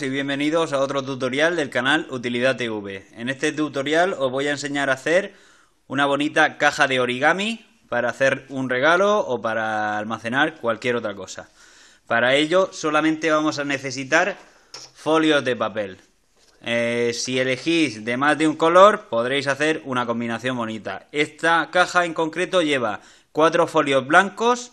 y bienvenidos a otro tutorial del canal Utilidad TV. En este tutorial os voy a enseñar a hacer una bonita caja de origami para hacer un regalo o para almacenar cualquier otra cosa. Para ello solamente vamos a necesitar folios de papel. Eh, si elegís de más de un color podréis hacer una combinación bonita. Esta caja en concreto lleva cuatro folios blancos,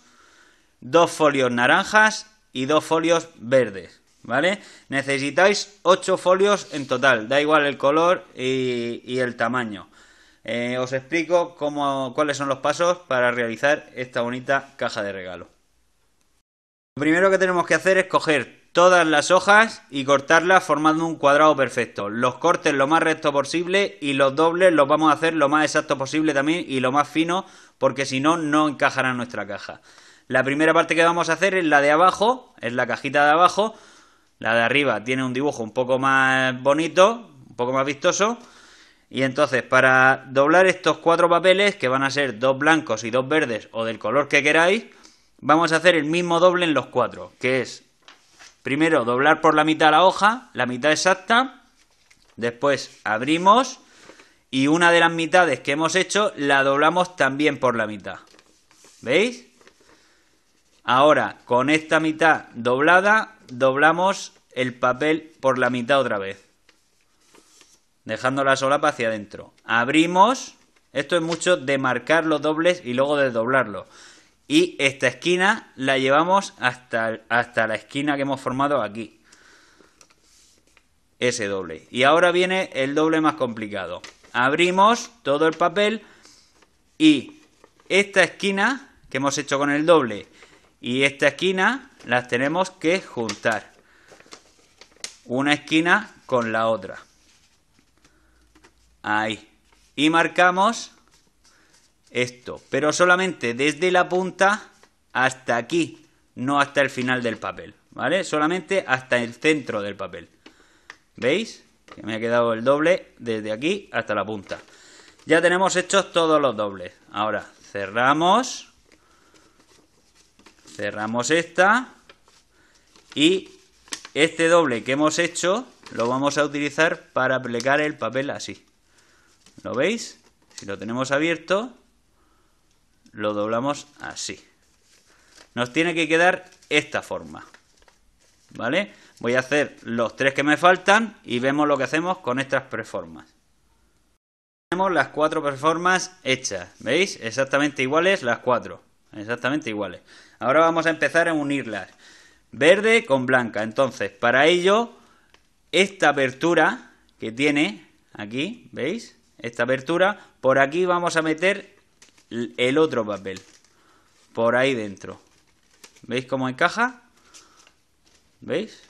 dos folios naranjas y dos folios verdes. ¿vale? Necesitáis 8 folios en total, da igual el color y, el tamaño. Eh, os explico cómo, cuáles son los pasos para realizar esta bonita caja de regalo. Lo primero que tenemos que hacer es coger todas las hojas y cortarlas formando un cuadrado perfecto. Los cortes lo más recto posible y los dobles los vamos a hacer lo más exacto posible también y lo más fino porque si no, no encajará nuestra caja. La primera parte que vamos a hacer es la de abajo, es la cajita de abajo, la de arriba tiene un dibujo un poco más bonito, un poco más vistoso. Y entonces, para doblar estos cuatro papeles, que van a ser dos blancos y dos verdes, o del color que queráis, vamos a hacer el mismo doble en los cuatro, que es, primero, doblar por la mitad la hoja, la mitad exacta, después abrimos y una de las mitades que hemos hecho la doblamos también por la mitad. ¿Veis? Ahora, con esta mitad doblada, doblamos el papel por la mitad otra vez. Dejando la solapa hacia adentro. Abrimos. Esto es mucho de marcar los dobles y luego de doblarlo Y esta esquina la llevamos hasta, hasta la esquina que hemos formado aquí. Ese doble. Y ahora viene el doble más complicado. Abrimos todo el papel y esta esquina que hemos hecho con el doble y esta esquina las tenemos que juntar. Una esquina con la otra. Ahí. Y marcamos esto, pero solamente desde la punta hasta aquí, no hasta el final del papel, ¿vale? Solamente hasta el centro del papel. ¿Veis? Que me ha quedado el doble desde aquí hasta la punta. Ya tenemos hechos todos los dobles. Ahora cerramos Cerramos esta. Y este doble que hemos hecho lo vamos a utilizar para plegar el papel así. ¿Lo veis? Si lo tenemos abierto, lo doblamos así. Nos tiene que quedar esta forma. ¿Vale? Voy a hacer los tres que me faltan y vemos lo que hacemos con estas preformas. Tenemos las cuatro preformas hechas. ¿Veis? Exactamente iguales las cuatro exactamente iguales. Ahora vamos a empezar a unirlas. Verde con blanca. Entonces, para ello, esta apertura que tiene aquí, ¿veis? Esta apertura, por aquí vamos a meter el otro papel. Por ahí dentro. ¿Veis cómo encaja? ¿Veis?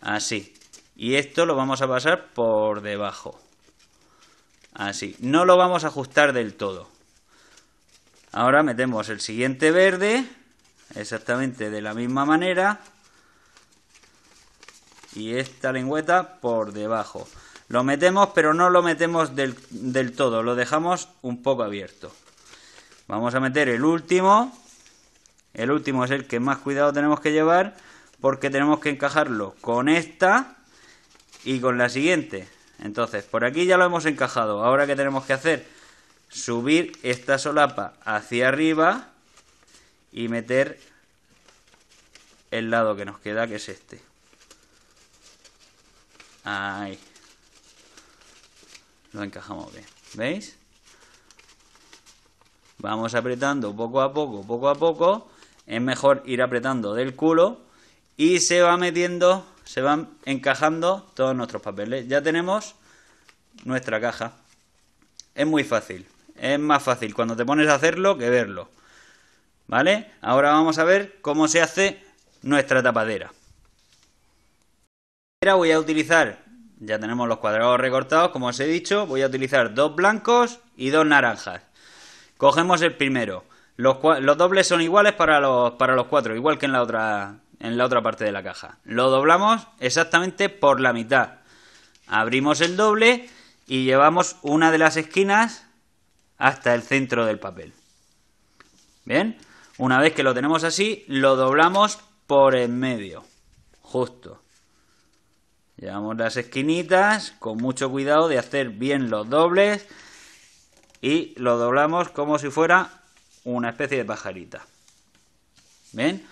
Así. Y esto lo vamos a pasar por debajo. Así. No lo vamos a ajustar del todo. Ahora metemos el siguiente verde, exactamente de la misma manera, y esta lengüeta por debajo. Lo metemos, pero no lo metemos del, todo, lo dejamos un poco abierto. Vamos a meter el último, el último es el que más cuidado tenemos que llevar, porque tenemos que encajarlo con esta y con la siguiente. Entonces, por aquí ya lo hemos encajado, ahora que tenemos que hacer subir esta solapa hacia arriba y meter el lado que nos queda, que es este. Ahí. Lo encajamos bien. ¿Veis? Vamos apretando poco a poco, poco a poco. Es mejor ir apretando del culo y se va metiendo, se van encajando todos nuestros papeles. Ya tenemos nuestra caja. Es muy fácil. Es más fácil cuando te pones a hacerlo que verlo. ¿Vale? Ahora vamos a ver cómo se hace nuestra tapadera. voy a utilizar, ya tenemos los cuadrados recortados, como os he dicho, voy a utilizar dos blancos y dos naranjas. Cogemos el primero. Los, dobles son iguales para los, para los cuatro, igual que en la, otra, en la otra parte de la caja. Lo doblamos exactamente por la mitad. Abrimos el doble y llevamos una de las esquinas hasta el centro del papel. ¿Bien? Una vez que lo tenemos así, lo doblamos por en medio. Justo. Llevamos las esquinitas con mucho cuidado de hacer bien los dobles y lo doblamos como si fuera una especie de pajarita. ¿Ven?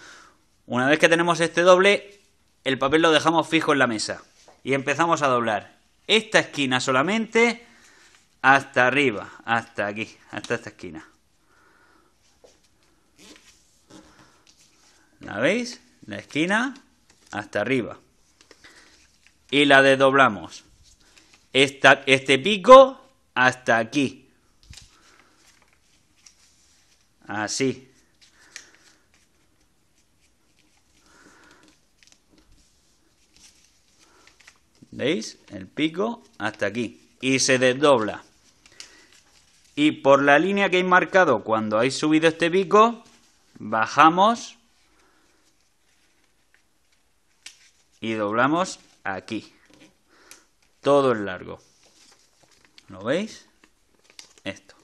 Una vez que tenemos este doble, el papel lo dejamos fijo en la mesa y empezamos a doblar. Esta esquina solamente hasta arriba, hasta aquí, hasta esta esquina. ¿La veis? La esquina hasta arriba. Y la desdoblamos. este pico hasta aquí. Así. ¿Veis? El pico hasta aquí. Y se desdobla. Y por la línea que he marcado cuando hay subido este pico, bajamos y doblamos aquí. Todo el largo. ¿Lo veis? Esto.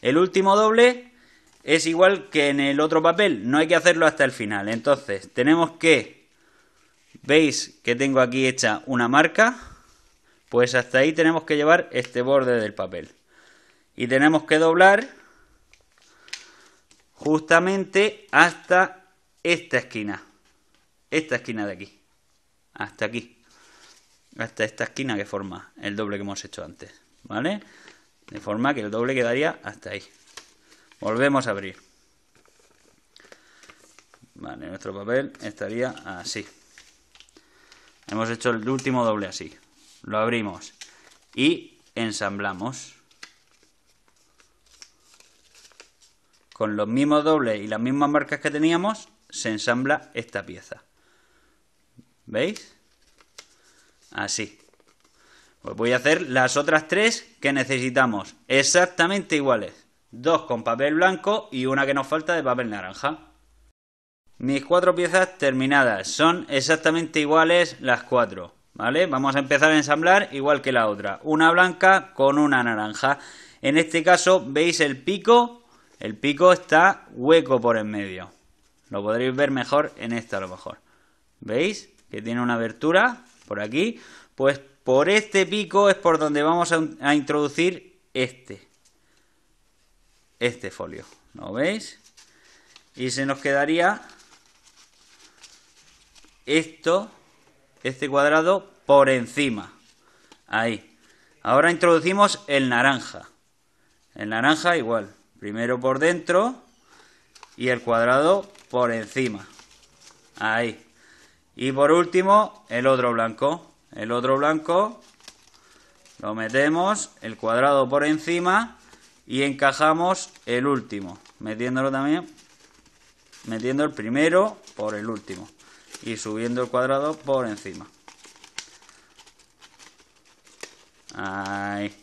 El último doble es igual que en el otro papel. No hay que hacerlo hasta el final. Entonces, tenemos que... ¿Veis que tengo aquí hecha una marca? Pues hasta ahí tenemos que llevar este borde del papel y tenemos que doblar justamente hasta esta esquina, esta esquina de aquí, hasta aquí, hasta esta esquina que forma el doble que hemos hecho antes, ¿vale? De forma que el doble quedaría hasta ahí. Volvemos a abrir. Vale, nuestro papel estaría así. Hemos hecho el último doble así. Lo abrimos y ensamblamos. con los mismos dobles y las mismas marcas que teníamos, se ensambla esta pieza. ¿Veis? Así. Pues voy a hacer las otras tres que necesitamos, exactamente iguales. Dos con papel blanco y una que nos falta de papel naranja. Mis cuatro piezas terminadas, son exactamente iguales las cuatro. ¿Vale? Vamos a empezar a ensamblar igual que la otra. Una blanca con una naranja. En este caso veis el pico el pico está hueco por en medio. Lo podréis ver mejor en esta a lo mejor. ¿Veis? Que tiene una abertura por aquí. Pues por este pico es por donde vamos a, a introducir este. Este folio. ¿Lo veis? Y se nos quedaría esto, este cuadrado, por encima. Ahí. Ahora introducimos el naranja. El naranja igual. Primero por dentro y el cuadrado por encima. Ahí. Y por último, el otro blanco. El otro blanco lo metemos, el cuadrado por encima y encajamos el último. Metiéndolo también, metiendo el primero por el último. Y subiendo el cuadrado por encima. Ahí.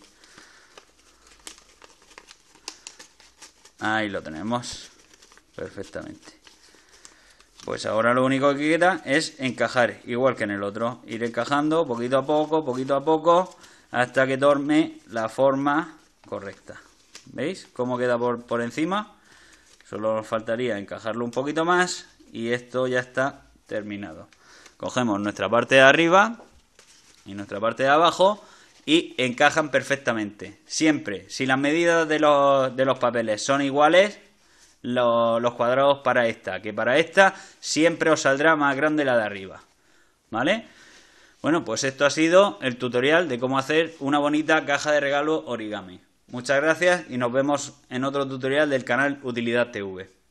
Ahí lo tenemos. Perfectamente. Pues ahora lo único que queda es encajar, igual que en el otro. Ir encajando poquito a poco, poquito a poco, hasta que tome la forma correcta. ¿Veis cómo queda por, por encima? Solo nos faltaría encajarlo un poquito más y esto ya está terminado. Cogemos nuestra parte de arriba y nuestra parte de abajo y encajan perfectamente. Siempre, si las medidas de los, de los papeles son iguales, los cuadrados para esta, que para esta siempre os saldrá más grande la de arriba. ¿Vale? Bueno, pues esto ha sido el tutorial de cómo hacer una bonita caja de regalo origami. Muchas gracias y nos vemos en otro tutorial del canal Utilidad TV.